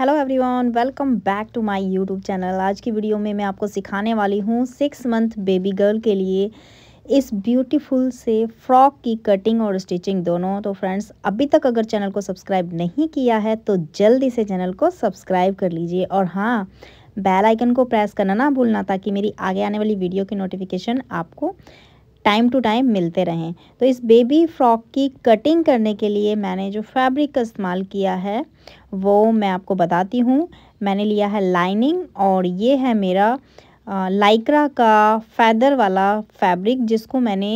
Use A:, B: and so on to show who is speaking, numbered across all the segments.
A: hello everyone welcome back to my YouTube channel आज की video में मैं आपको सिखाने वाली हूँ सिक्स मंथ बेबी गर्ल के लिए इस ब्यूटीफुल से फ्रॉक की कटिंग और स्टिचिंग दोनों तो फ्रेंड्स अभी तक अगर चैनल को सब्सक्राइब नहीं किया है तो जल्दी से चैनल को सब्सक्राइब कर लीजिए और हाँ बेल आइकन को प्रेस करना ना भूलना ताकि मेरी आगे आने वाली वीडियो की नोटिफिकेशन आपको टाइम टू टाइम मिलते रहें तो इस बेबी फ्रॉक की कटिंग करने के लिए मैंने जो फैब्रिक का इस्तेमाल किया है वो मैं आपको बताती हूँ मैंने लिया है लाइनिंग और ये है मेरा लाइक्रा का फैदर वाला फैब्रिक जिसको मैंने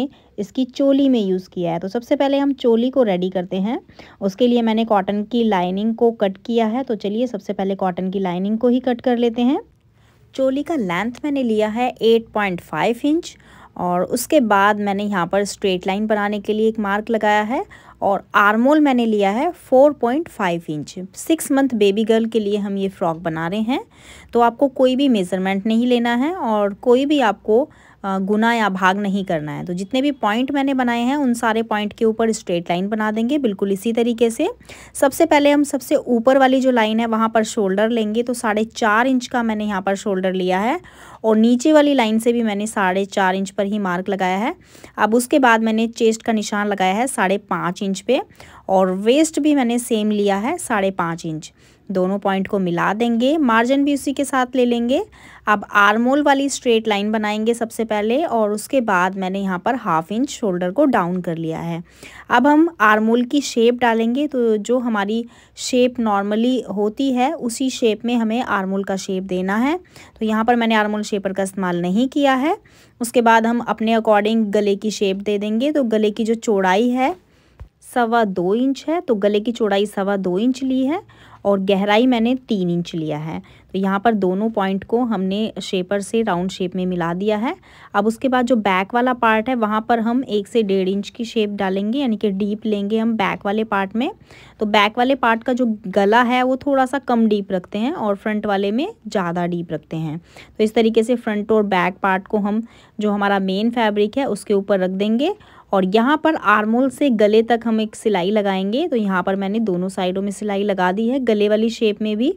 A: इसकी चोली में यूज़ किया है तो सबसे पहले हम चोली को रेडी करते हैं उसके लिए मैंने कॉटन की लाइनिंग को कट किया है तो चलिए सबसे पहले कॉटन की लाइनिंग को ही कट कर लेते हैं चोली का लेंथ मैंने लिया है 8.5 इंच और उसके बाद मैंने यहाँ पर स्ट्रेट लाइन बनाने के लिए एक मार्क लगाया है और आर्मोल मैंने लिया है 4.5 inch six month baby girl के लिए हम ये फ्रॉक बना रहे हैं तो आपको कोई भी मेज़रमेंट नहीं लेना है और कोई भी आपको गुना या भाग नहीं करना है तो जितने भी पॉइंट मैंने बनाए हैं उन सारे पॉइंट के ऊपर स्ट्रेट लाइन बना देंगे बिल्कुल इसी तरीके से सबसे पहले हम सबसे ऊपर वाली जो लाइन है वहाँ पर शोल्डर लेंगे तो साढ़े चार इंच का मैंने यहाँ पर शोल्डर लिया है और नीचे वाली लाइन से भी मैंने साढ़े चार इंच पर ही मार्क लगाया है अब उसके बाद मैंने चेस्ट का निशान लगाया है साढ़े पाँच इंच पे और वेस्ट भी मैंने सेम लिया है साढ़े पाँच इंच दोनों पॉइंट को मिला देंगे मार्जिन भी उसी के साथ ले लेंगे अब आर्मोल वाली स्ट्रेट लाइन बनाएंगे सबसे पहले और उसके बाद मैंने यहाँ पर हाफ इंच शोल्डर को डाउन कर लिया है अब हम आर्मोल की शेप डालेंगे तो जो हमारी शेप नॉर्मली होती है उसी शेप में हमें आर्मोल का शेप देना है तो यहाँ पर मैंने आर्मोल शेपर का इस्तेमाल नहीं किया है उसके बाद हम अपने अकॉर्डिंग गले की शेप दे देंगे तो गले की जो चौड़ाई है सवा दो इंच है तो गले की चौड़ाई सवा दो इंच ली है और गहराई मैंने तीन इंच लिया है तो यहाँ पर दोनों पॉइंट को हमने शेपर से राउंड शेप में मिला दिया है अब उसके बाद जो बैक वाला पार्ट है वहाँ पर हम एक से डेढ़ इंच की शेप डालेंगे यानी कि डीप लेंगे हम बैक वाले पार्ट में तो बैक वाले पार्ट का जो गला है वो थोड़ा सा कम डीप रखते हैं और फ्रंट वाले में ज़्यादा डीप रखते हैं तो इस तरीके से फ्रंट और बैक पार्ट को हम जो हमारा मेन फैब्रिक है उसके ऊपर रख देंगे और यहाँ पर आर्मोल से गले तक हम एक सिलाई लगाएंगे तो यहाँ पर मैंने दोनों साइडों में सिलाई लगा दी है गले वाली शेप में भी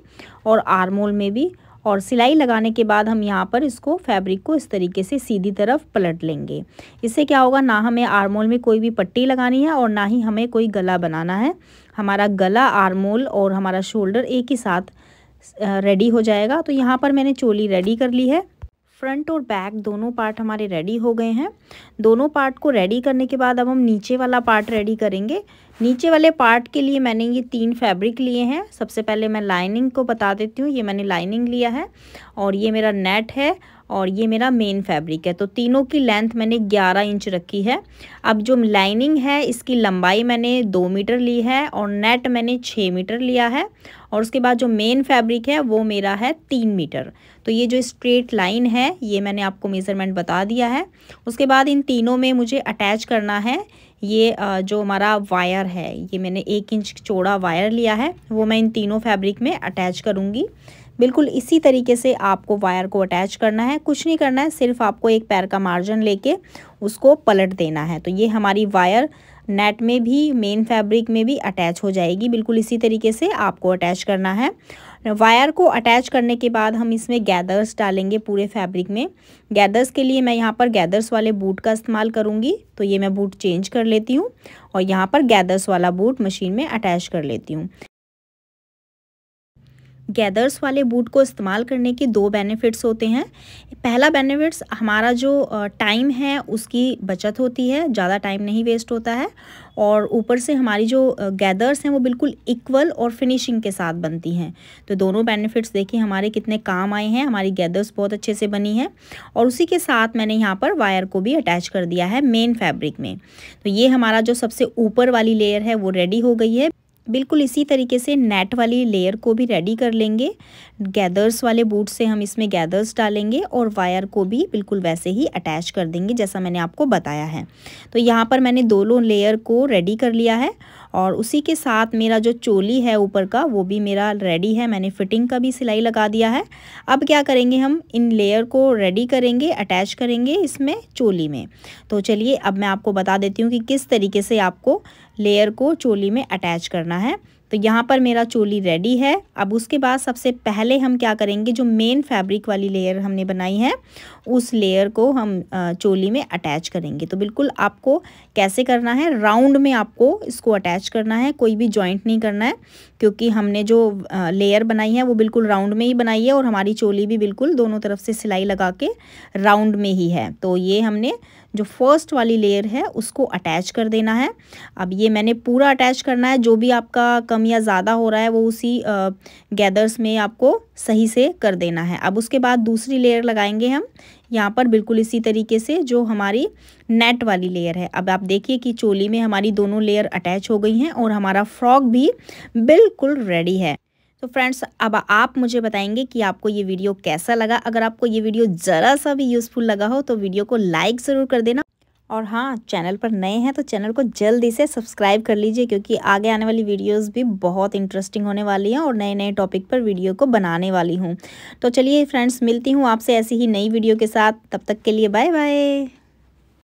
A: और आर्मोल में भी और सिलाई लगाने के बाद हम यहाँ पर इसको फैब्रिक को इस तरीके से सीधी तरफ पलट लेंगे इससे क्या होगा ना हमें आर्मोल में कोई भी पट्टी लगानी है और ना ही हमें कोई गला बनाना है हमारा गला आर्मोल और हमारा शोल्डर एक ही साथ रेडी हो जाएगा तो यहाँ पर मैंने चोली रेडी कर ली है फ्रंट और बैक दोनों पार्ट हमारे रेडी हो गए हैं दोनों पार्ट को रेडी करने के बाद अब हम नीचे वाला पार्ट रेडी करेंगे नीचे वाले पार्ट के लिए मैंने ये तीन फैब्रिक लिए हैं सबसे पहले मैं लाइनिंग को बता देती हूँ ये मैंने लाइनिंग लिया है और ये मेरा नेट है और ये मेरा मेन फैब्रिक है तो तीनों की लेंथ मैंने 11 इंच रखी है अब जो लाइनिंग है इसकी लंबाई मैंने दो मीटर ली है और नेट मैंने छः मीटर लिया है और उसके बाद जो मेन फैब्रिक है वो मेरा है तीन मीटर तो ये जो स्ट्रेट लाइन है ये मैंने आपको मेज़रमेंट बता दिया है उसके बाद इन तीनों में मुझे अटैच करना है ये जो हमारा वायर है ये मैंने एक इंच चौड़ा वायर लिया है वो मैं इन तीनों फैब्रिक में अटैच करूँगी बिल्कुल इसी तरीके से आपको वायर को अटैच करना है कुछ नहीं करना है सिर्फ आपको एक पैर का मार्जिन लेके उसको पलट देना है तो ये हमारी वायर नेट में भी मेन फैब्रिक में भी अटैच हो जाएगी बिल्कुल इसी तरीके से आपको अटैच करना है वायर को अटैच करने के बाद हम इसमें गैदर्स डालेंगे पूरे फैब्रिक में गैदर्स के लिए मैं यहाँ पर गैदर्स वाले बूट का इस्तेमाल करूँगी तो ये मैं बूट चेंज कर लेती हूँ और यहाँ पर गैदर्स वाला बूट मशीन में अटैच कर लेती हूँ गैदर्स वाले बूट को इस्तेमाल करने के दो बेनिफिट्स होते हैं पहला बेनिफिट्स हमारा जो टाइम है उसकी बचत होती है ज़्यादा टाइम नहीं वेस्ट होता है और ऊपर से हमारी जो गैदर्स हैं वो बिल्कुल इक्वल और फिनिशिंग के साथ बनती हैं तो दोनों बेनिफिट्स देखिए हमारे कितने काम आए हैं हमारी गैदर्स बहुत अच्छे से बनी है और उसी के साथ मैंने यहाँ पर वायर को भी अटैच कर दिया है मेन फैब्रिक में तो ये हमारा जो सबसे ऊपर वाली लेयर है वो रेडी हो गई है बिल्कुल इसी तरीके से नेट वाली लेयर को भी रेडी कर लेंगे गैदर्स वाले बूट से हम इसमें गैदर्स डालेंगे और वायर को भी बिल्कुल वैसे ही अटैच कर देंगे जैसा मैंने आपको बताया है तो यहाँ पर मैंने दोनों लेयर को रेडी कर लिया है और उसी के साथ मेरा जो चोली है ऊपर का वो भी मेरा रेडी है मैंने फिटिंग का भी सिलाई लगा दिया है अब क्या करेंगे हम इन लेयर को रेडी करेंगे अटैच करेंगे इसमें चोली में तो चलिए अब मैं आपको बता देती हूँ कि किस तरीके से आपको लेयर को चोली में अटैच करना है तो यहाँ पर मेरा चोली रेडी है अब उसके बाद सबसे पहले हम क्या करेंगे जो मेन फैब्रिक वाली लेयर हमने बनाई है उस लेयर को हम चोली में अटैच करेंगे तो बिल्कुल आपको कैसे करना है राउंड में आपको इसको अटैच करना है कोई भी जॉइंट नहीं करना है क्योंकि हमने जो लेयर बनाई है वो बिल्कुल राउंड में ही बनाई है और हमारी चोली भी बिल्कुल दोनों तरफ से सिलाई लगा के राउंड में ही है तो ये हमने जो फर्स्ट वाली लेयर है उसको अटैच कर देना है अब ये मैंने पूरा अटैच करना है जो भी आपका कम या ज़्यादा हो रहा है वो उसी गैदर्स में आपको सही से कर देना है अब उसके बाद दूसरी लेयर लगाएंगे हम यहाँ पर बिल्कुल इसी तरीके से जो हमारी नेट वाली लेयर है अब आप देखिए कि चोली में हमारी दोनों लेयर अटैच हो गई हैं और हमारा फ्रॉक भी बिल्कुल रेडी है तो फ्रेंड्स अब आप मुझे बताएंगे कि आपको ये वीडियो कैसा लगा अगर आपको ये वीडियो ज़रा सा भी यूज़फुल लगा हो तो वीडियो को लाइक ज़रूर कर देना और हाँ चैनल पर नए हैं तो चैनल को जल्दी से सब्सक्राइब कर लीजिए क्योंकि आगे आने वाली वीडियोस भी बहुत इंटरेस्टिंग होने वाली हैं और नए नए टॉपिक पर वीडियो को बनाने वाली हूँ तो चलिए फ्रेंड्स मिलती हूँ आपसे ऐसी ही नई वीडियो के साथ तब तक के लिए बाय बाय